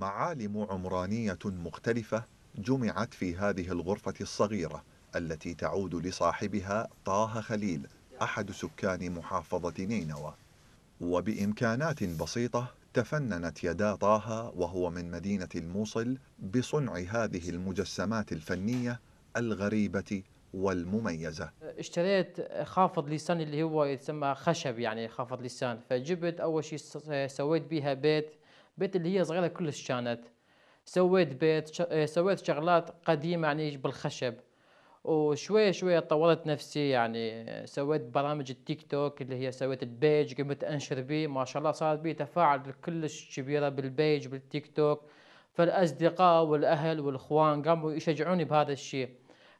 معالم عمرانية مختلفة جمعت في هذه الغرفة الصغيرة التي تعود لصاحبها طه خليل أحد سكان محافظة نينوى وبإمكانات بسيطة تفننت يدا طه وهو من مدينة الموصل بصنع هذه المجسمات الفنية الغريبة والمميزة اشتريت خافض لسان اللي هو يسمى خشب يعني خافض لسان فجبت أول شيء سويت بها بيت بيت اللي هي صغيرة كلش كانت سويت بيت إيه، سويت شغلات قديمة يعني بالخشب وشوية شوية طورت نفسي يعني سويت برامج التيك توك اللي هي سويت البيج قمت انشر بيه ما شاء الله صار بيه تفاعل كلش كبيرة بالبيج بالتيك توك فالاصدقاء والاهل والاخوان قاموا يشجعوني بهذا الشيء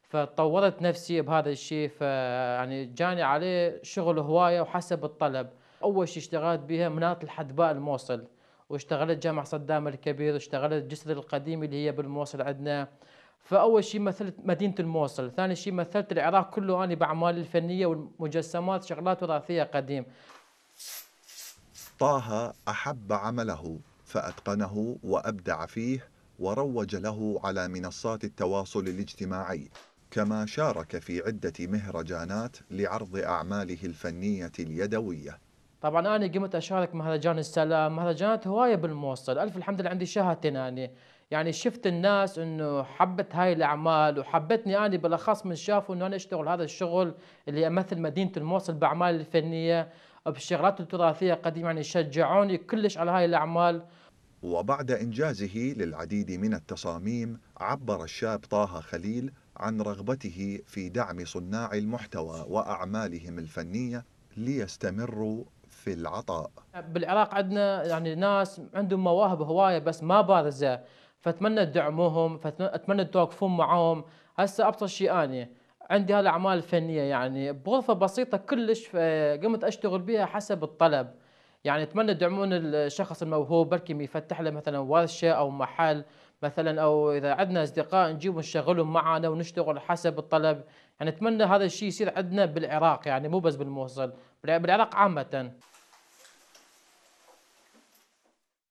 فطورت نفسي بهذا الشيء فيعني جاني عليه شغل هوايه وحسب الطلب اول شيء اشتغلت بها مناط الحدباء الموصل واشتغلت جامع صدام الكبير اشتغلت جسر القديم اللي هي بالموصل عندنا فاول شيء مثلت مدينه الموصل ثاني شيء مثلت العراق كله انا باعمالي الفنيه والمجسمات شغلات وراثيه قديم طه احب عمله فاتقنه وابدع فيه وروج له على منصات التواصل الاجتماعي كما شارك في عده مهرجانات لعرض اعماله الفنيه اليدويه طبعا انا قمت اشارك مهرجان السلام مهرجانات هوايه بالموصل الف الحمد لله عندي شهادتين يعني يعني شفت الناس انه حبت هاي الاعمال وحبتني انا بالاخص من شافوا انه انا اشتغل هذا الشغل اللي امثل مدينه الموصل باعمالي الفنيه بالشغلات التراثيه القديمه يعني شجعوني كلش على هاي الاعمال وبعد انجازه للعديد من التصاميم عبر الشاب طه خليل عن رغبته في دعم صناع المحتوى واعمالهم الفنيه ليستمروا في العطاء بالعراق عندنا يعني ناس عندهم مواهب هوايه بس ما بارزه فاتمنى تدعموهم فاتمنى توقفون معاهم هسه ابسط شيء اني عندي هالاعمال الفنيه يعني بغرفه بسيطه كلش قمت اشتغل بها حسب الطلب يعني اتمنى تدعمون الشخص الموهوب بركي يفتح له مثلا ورشه او محل مثلا او اذا عندنا اصدقاء نجيب ونشغلهم معنا ونشتغل حسب الطلب يعني اتمنى هذا الشيء يصير عندنا بالعراق يعني مو بس بالموصل بالعراق عامه